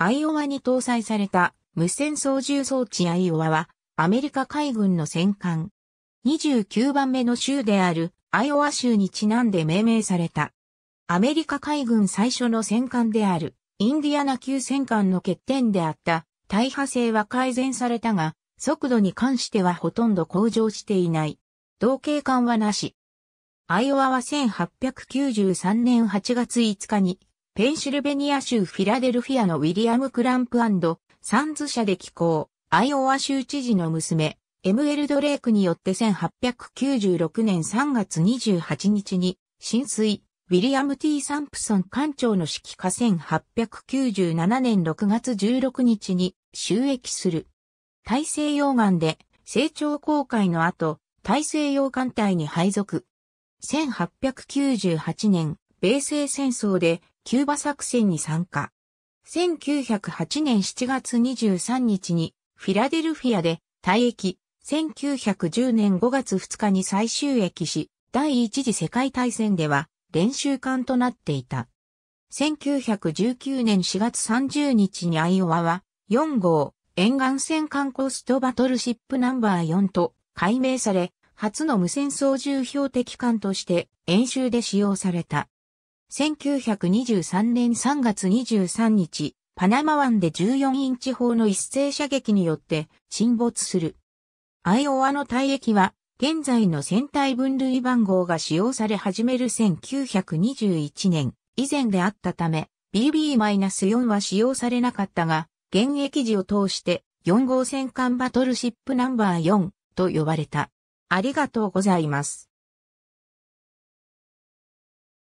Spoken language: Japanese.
アイオワに搭載された無線操縦装置アイオワはアメリカ海軍の戦艦。29番目の州であるアイオワ州にちなんで命名された。アメリカ海軍最初の戦艦であるインディアナ級戦艦の欠点であった大破性は改善されたが速度に関してはほとんど向上していない。同型艦はなし。アイオワは1893年8月5日にペンシルベニア州フィラデルフィアのウィリアム・クランプサンズ社で寄港、アイオワ州知事の娘、エムエル・ドレイクによって1896年3月28日に、浸水、ウィリアム・ T・ サンプソン艦長の指揮下1897年6月16日に収益する。大西洋岸で、成長航海の後、大西洋艦隊に配属。1898年、米西戦争でキューバ作戦に参加。1908年7月23日にフィラデルフィアで退役、1910年5月2日に最終役し、第一次世界大戦では練習艦となっていた。1919年4月30日にアイオワは4号沿岸戦艦コストバトルシップナンバー4と改名され、初の無線操縦標的艦として演習で使用された。1923年3月23日、パナマ湾で14インチ砲の一斉射撃によって沈没する。アイオワの退役は、現在の船体分類番号が使用され始める1921年以前であったため、BB-4 は使用されなかったが、現役時を通して4号戦艦バトルシップナンバー4と呼ばれた。ありがとうございます。